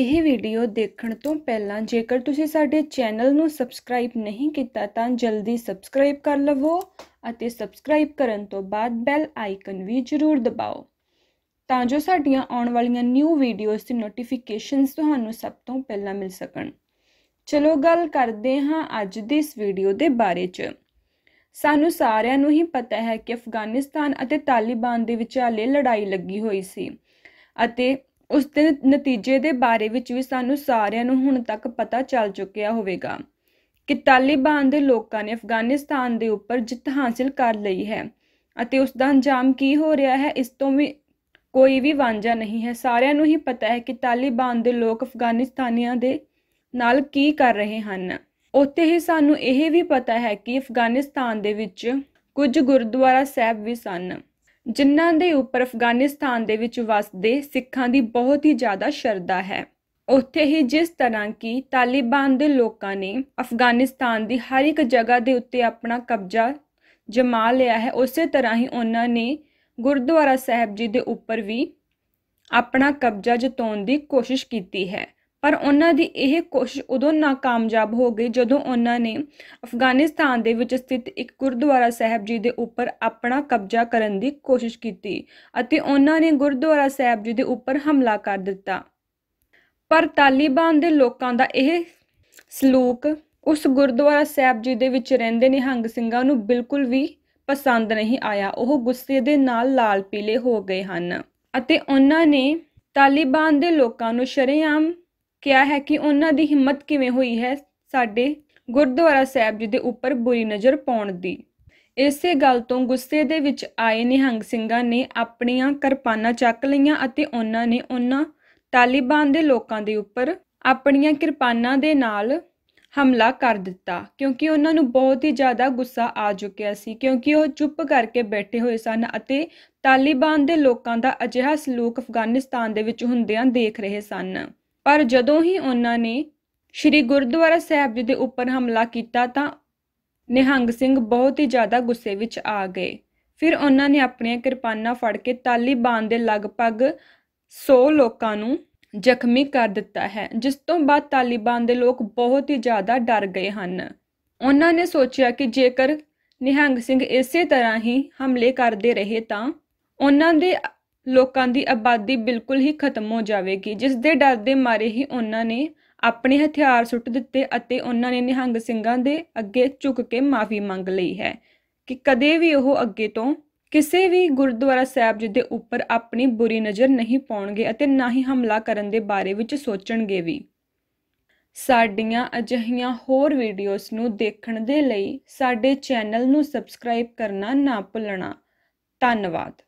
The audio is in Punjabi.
ਇਹ ਵੀਡੀਓ ਦੇਖਣ ਤੋਂ ਪਹਿਲਾਂ ਜੇਕਰ ਤੁਸੀਂ ਸਾਡੇ ਚੈਨਲ ਨੂੰ ਸਬਸਕ੍ਰਾਈਬ ਨਹੀਂ ਕੀਤਾ ਤਾਂ ਜਲਦੀ ਸਬਸਕ੍ਰਾਈਬ ਕਰ ਲਵੋ ਅਤੇ ਸਬਸਕ੍ਰਾਈਬ ਕਰਨ ਤੋਂ ਬਾਅਦ ਬੈਲ ਆਈਕਨ ਵੀ ਜ਼ਰੂਰ ਦਬਾਓ ਤਾਂ ਜੋ ਸਾਡੀਆਂ ਆਉਣ ਵਾਲੀਆਂ ਨਿਊ ਵੀਡੀਓਜ਼ ਦੀ ਨੋਟੀਫਿਕੇਸ਼ਨਸ ਤੁਹਾਨੂੰ ਸਭ ਤੋਂ ਪਹਿਲਾਂ ਮਿਲ ਸਕਣ ਚਲੋ ਗੱਲ ਕਰਦੇ ਹਾਂ ਅੱਜ ਦੀ ਇਸ ਵੀਡੀਓ ਦੇ ਬਾਰੇ 'ਚ ਸਾਨੂੰ ਸਾਰਿਆਂ ਨੂੰ ਹੀ ਪਤਾ ਹੈ ਕਿ ਅਫਗਾਨਿਸਤਾਨ ਅਤੇ ਤਾਲਿਬਾਨ ਦੇ ਵਿਚਾਲੇ ਲੜਾਈ ਲੱਗੀ ਹੋਈ ਸੀ ਅਤੇ ਉਸ ਦੇ ਨਤੀਜੇ ਦੇ ਬਾਰੇ ਵਿੱਚ ਵੀ ਸਾਨੂੰ ਸਾਰਿਆਂ ਨੂੰ ਹੁਣ ਤੱਕ ਪਤਾ ਚੱਲ ਚੁੱਕਿਆ ਹੋਵੇਗਾ ਕਿ ਤਾਲਿਬਾਨ ਦੇ ਲੋਕਾਂ ਨੇ ਅਫਗਾਨਿਸਤਾਨ ਦੇ ਉੱਪਰ ਜਿੱਤ ਹਾਸਲ ਕਰ ਲਈ ਹੈ ਅਤੇ ਉਸ ਦਾ ਅੰਜਾਮ ਕੀ ਹੋ ਰਿਹਾ ਹੈ ਇਸ ਤੋਂ ਵੀ ਕੋਈ ਵੀ ਵਾਂਝਾ ਨਹੀਂ ਹੈ ਸਾਰਿਆਂ ਨੂੰ ਹੀ ਪਤਾ ਹੈ ਕਿ ਤਾਲਿਬਾਨ ਦੇ ਲੋਕ ਅਫਗਾਨਿਸਤਾਨੀਆਂ ਦੇ ਨਾਲ ਕੀ ਕਰ ਰਹੇ ਹਨ ਉੱਥੇ ਹੀ ਸਾਨੂੰ ਇਹ ਵੀ ਪਤਾ ਹੈ ਕਿ ਅਫਗਾਨਿਸਤਾਨ ਦੇ ਵਿੱਚ ਕੁਝ ਗੁਰਦੁਆਰਾ ਸਾਹਿਬ ਵੀ ਸਨ ਜਿਨ੍ਹਾਂ ਦੇ ਉੱਪਰ ਅਫਗਾਨਿਸਤਾਨ ਦੇ ਵਿੱਚ ਵਸਦੇ ਸਿੱਖਾਂ ਦੀ ਬਹੁਤ ਹੀ ਜ਼ਿਆਦਾ ਸ਼ਰਧਾ ਹੈ ਉੱਥੇ ਹੀ ਜਿਸ ਤਰ੍ਹਾਂ ਕਿ ਤਾਲਿਬਾਨ ਦੇ ਲੋਕਾਂ ਨੇ ਅਫਗਾਨਿਸਤਾਨ ਦੀ ਹਰ ਇੱਕ ਜਗ੍ਹਾ ਦੇ ਉੱਤੇ ਆਪਣਾ ਕਬਜ਼ਾ ਜਮਾ ਲਿਆ ਹੈ ਉਸੇ ਤਰ੍ਹਾਂ ਹੀ ਉਹਨਾਂ ਨੇ ਗੁਰਦੁਆਰਾ ਸਾਹਿਬ ਜੀ ਦੇ ਉੱਪਰ ਵੀ ਆਪਣਾ ਕਬਜ਼ਾ ਜਤਾਉਣ ਦੀ ਕੋਸ਼ਿਸ਼ ਕੀਤੀ ਹੈ ਪਰ ਉਹਨਾਂ ਦੀ ਇਹ ਕੋਸ਼ਿਸ਼ ਉਦੋਂ ਨਾਕਾਮਯਾਬ ਹੋ ਗਈ ਜਦੋਂ ਉਹਨਾਂ ਨੇ ਅਫਗਾਨਿਸਤਾਨ ਦੇ ਵਿੱਚ ਸਥਿਤ ਇੱਕ ਗੁਰਦੁਆਰਾ ਸਾਹਿਬ ਜੀ ਦੇ ਉੱਪਰ ਆਪਣਾ ਕਬਜ਼ਾ ਕਰਨ ਦੀ ਕੋਸ਼ਿਸ਼ ਕੀਤੀ ਅਤੇ ਉਹਨਾਂ ਨੇ ਗੁਰਦੁਆਰਾ ਸਾਹਿਬ ਜੀ ਦੇ ਉੱਪਰ ਹਮਲਾ ਕਰ ਦਿੱਤਾ ਪਰ ਤਾਲਿਬਾਨ ਦੇ ਲੋਕਾਂ ਦਾ ਇਹ ਸਲੂਕ ਉਸ ਗੁਰਦੁਆਰਾ ਸਾਹਿਬ ਜੀ ਦੇ ਵਿੱਚ ਰਹਿੰਦੇ ਨਿਹੰਗ ਸਿੰਘਾਂ ਨੂੰ ਬਿਲਕੁਲ ਵੀ ਪਸੰਦ ਨਹੀਂ ਆਇਆ ਉਹ ਗੁੱਸੇ ਦੇ ਨਾਲ ਲਾਲ ਪੀਲੇ ਹੋ ਗਏ ਹਨ ਅਤੇ ਉਹਨਾਂ ਨੇ ਤਾਲਿਬਾਨ ਦੇ ਲੋਕਾਂ ਨੂੰ ਸ਼ਰੇਆਮ ਕਿਹਾ ਹੈ ਕਿ ਉਹਨਾਂ ਦੀ ਹਿੰਮਤ ਕਿਵੇਂ ਹੋਈ ਹੈ ਸਾਡੇ ਗੁਰਦੁਆਰਾ ਸਾਹਿਬ ਜੀ ਦੇ ਉੱਪਰ ਬੁਰੀ ਨਜ਼ਰ ਪਾਉਣ ਦੀ ਇਸੇ ਗੱਲ ਤੋਂ ਗੁੱਸੇ ਦੇ ਵਿੱਚ ਆਏ ਨਿਹੰਗ ਸਿੰਘਾਂ ਨੇ ਆਪਣੀਆਂ ਕਿਰਪਾਨਾਂ ਚੱਕ ਲਈਆਂ ਅਤੇ ਉਹਨਾਂ ਨੇ ਉਹਨਾਂ ਤਾਲਿਬਾਨ ਦੇ ਲੋਕਾਂ ਦੇ ਉੱਪਰ ਆਪਣੀਆਂ ਕਿਰਪਾਨਾਂ ਦੇ ਨਾਲ ਹਮਲਾ ਕਰ ਦਿੱਤਾ ਕਿਉਂਕਿ ਉਹਨਾਂ ਨੂੰ ਬਹੁਤ ਹੀ ਜ਼ਿਆਦਾ ਗੁੱਸਾ ਆ ਚੁੱਕਿਆ ਸੀ ਕਿਉਂਕਿ ਉਹ ਚੁੱਪ ਕਰਕੇ ਬੈਠੇ ਹੋਏ ਸਨ ਅਤੇ ਤਾਲਿਬਾਨ ਦੇ ਲੋਕਾਂ ਦਾ ਅਜਿਹਾ ਸਲੂਕ ਅਫਗਾਨਿਸਤਾਨ ਦੇ ਵਿੱਚ ਹੁੰਦਿਆਂ ਦੇਖ ਰਹੇ ਸਨ ਪਰ ਜਦੋਂ ਹੀ ਉਹਨਾਂ ਨੇ ਸ੍ਰੀ ਗੁਰਦੁਆਰਾ ਸਾਹਿਬ ਜੀ ਦੇ ਉੱਪਰ ਹਮਲਾ ਕੀਤਾ ਤਾਂ ਨਿਹੰਗ ਸਿੰਘ ਬਹੁਤ ਹੀ ਜ਼ਿਆਦਾ ਗੁੱਸੇ ਵਿੱਚ ਆ ਗਏ ਫਿਰ ਉਹਨਾਂ ਨੇ ਆਪਣੀਆਂ ਕਿਰਪਾਨਾਂ ਫੜ ਕੇ ਤਾਲਿਬਾਨ ਦੇ ਲਗਭਗ 100 ਲੋਕਾਂ ਨੂੰ ਜ਼ਖਮੀ ਕਰ ਦਿੱਤਾ ਹੈ ਜਿਸ ਤੋਂ ਬਾਅਦ ਤਾਲਿਬਾਨ ਦੇ ਲੋਕ ਬਹੁਤ ਹੀ ਜ਼ਿਆਦਾ ਡਰ ਗਏ ਹਨ ਉਹਨਾਂ ਨੇ ਸੋਚਿਆ ਕਿ ਜੇਕਰ ਨਿਹੰਗ ਸਿੰਘ ਇਸੇ ਤਰ੍ਹਾਂ ਹੀ ਹਮਲੇ ਕਰਦੇ ਰਹੇ ਤਾਂ ਉਹਨਾਂ ਦੇ ਲੋਕਾਂ ਦੀ ਆਬਾਦੀ ਬਿਲਕੁਲ ਹੀ ਖਤਮ ਹੋ ਜਾਵੇਗੀ ਜਿਸ ਦੇ ਡਰ ਦੇ ਮਾਰੇ ਹੀ ਉਹਨਾਂ ਨੇ ਆਪਣੇ ਹਥਿਆਰ ਸੁੱਟ ਦਿੱਤੇ ਅਤੇ ਉਹਨਾਂ ਨੇ ਨਿਹੰਗ ਸਿੰਘਾਂ ਦੇ ਅੱਗੇ ਝੁਕ ਕੇ ਮਾਫੀ ਮੰਗ ਲਈ ਹੈ ਕਿ ਕਦੇ ਵੀ ਉਹ ਅੱਗੇ ਤੋਂ ਕਿਸੇ ਵੀ ਗੁਰਦੁਆਰਾ ਸਾਹਿਬ ਜੀ ਦੇ ਉੱਪਰ ਆਪਣੀ ਬੁਰੀ ਨਜ਼ਰ ਨਹੀਂ ਪਾਉਣਗੇ ਅਤੇ ਨਾ ਹੀ ਹਮਲਾ ਕਰਨ ਦੇ ਬਾਰੇ ਵਿੱਚ ਸੋਚਣਗੇ ਵੀ ਸਾਡੀਆਂ ਅਜਹੀਆਂ ਹੋਰ ਵੀਡੀਓਜ਼ ਨੂੰ ਦੇਖਣ ਦੇ ਲਈ ਸਾਡੇ ਚੈਨਲ ਨੂੰ ਸਬਸਕ੍ਰਾਈਬ ਕਰਨਾ ਨਾ ਭੁੱਲਣਾ ਧੰਨਵਾਦ